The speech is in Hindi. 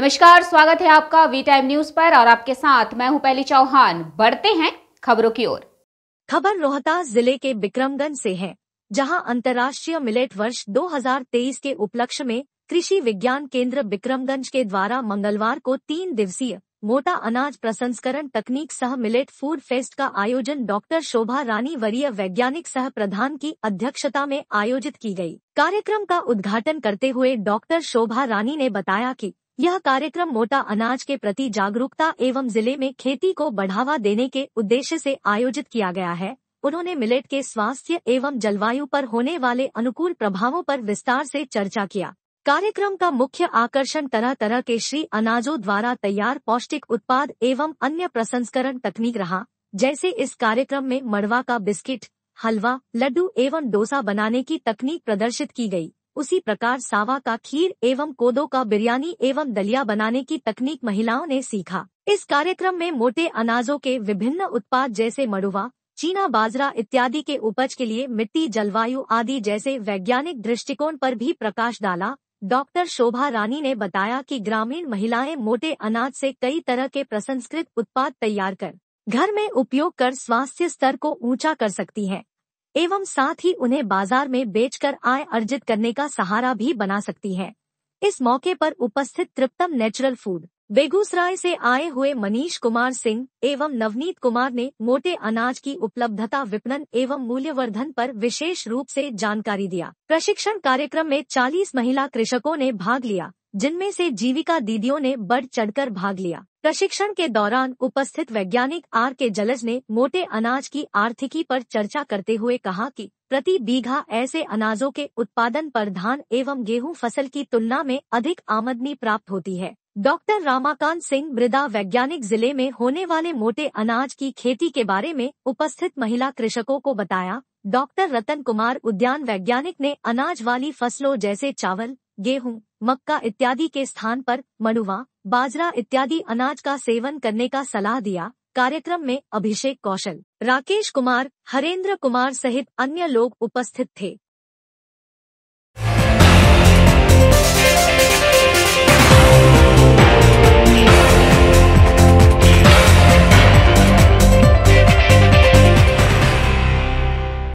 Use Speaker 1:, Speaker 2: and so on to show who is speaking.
Speaker 1: नमस्कार स्वागत है आपका वी टाइम न्यूज पर और आपके साथ मैं हूं पहली चौहान बढ़ते हैं खबरों की ओर खबर रोहतास जिले के बिक्रमगंज से है जहां अंतर्राष्ट्रीय मिलेट वर्ष 2023 के उपलक्ष्य में कृषि विज्ञान केंद्र बिक्रमगंज के द्वारा मंगलवार को तीन दिवसीय मोटा अनाज प्रसंस्करण तकनीक सह मिलेट फूड फेस्ट का आयोजन डॉक्टर शोभा रानी वरीय वैज्ञानिक सह प्रधान की अध्यक्षता में आयोजित की गई। कार्यक्रम का उद्घाटन करते हुए डॉक्टर शोभा रानी ने बताया कि यह कार्यक्रम मोटा अनाज के प्रति जागरूकता एवं जिले में खेती को बढ़ावा देने के उद्देश्य से आयोजित किया गया है उन्होंने मिलेट के स्वास्थ्य एवं जलवायु पर होने वाले अनुकूल प्रभावों पर विस्तार से चर्चा किया कार्यक्रम का मुख्य आकर्षण तरह तरह के श्री अनाजों द्वारा तैयार पौष्टिक उत्पाद एवं अन्य प्रसंस्करण तकनीक रहा जैसे इस कार्यक्रम में मड़वा का बिस्किट हलवा लड्डू एवं डोसा बनाने की तकनीक प्रदर्शित की गयी उसी प्रकार सावा का खीर एवं कोदो का बिरयानी एवं दलिया बनाने की तकनीक महिलाओं ने सीखा इस कार्यक्रम में मोटे अनाजों के विभिन्न उत्पाद जैसे मड़ुआ चीना बाजरा इत्यादि के उपज के लिए मिट्टी जलवायु आदि जैसे वैज्ञानिक दृष्टिकोण पर भी प्रकाश डाला डॉक्टर शोभा रानी ने बताया कि ग्रामीण महिलाएं मोटे अनाज से कई तरह के प्रसंस्कृत उत्पाद तैयार कर घर में उपयोग कर स्वास्थ्य स्तर को ऊंचा कर सकती हैं एवं साथ ही उन्हें बाजार में बेचकर आय अर्जित करने का सहारा भी बना सकती है इस मौके पर उपस्थित तृप्तम नेचुरल फूड बेगूसराय से आए हुए मनीष कुमार सिंह एवं नवनीत कुमार ने मोटे अनाज की उपलब्धता विपणन एवं मूल्यवर्धन पर विशेष रूप से जानकारी दिया प्रशिक्षण कार्यक्रम में 40 महिला कृषकों ने भाग लिया जिनमें से जीविका दीदियों ने बढ़ चढ़कर भाग लिया प्रशिक्षण के दौरान उपस्थित वैज्ञानिक आर के जलज ने मोटे अनाज की आर्थिकी पर चर्चा करते हुए कहा कि प्रति बीघा ऐसे अनाजों के उत्पादन पर धान एवं गेहूं फसल की तुलना में अधिक आमदनी प्राप्त होती है डॉक्टर रामाकांत सिंह मृदा वैज्ञानिक जिले में होने वाले मोटे अनाज की खेती के बारे में उपस्थित महिला कृषकों को बताया डॉक्टर रतन कुमार उद्यान वैज्ञानिक ने अनाज वाली फसलों जैसे चावल गेहूं, मक्का इत्यादि के स्थान पर मड़ुआ बाजरा इत्यादि अनाज का सेवन करने का सलाह दिया कार्यक्रम में अभिषेक कौशल राकेश कुमार हरेंद्र कुमार सहित अन्य लोग उपस्थित थे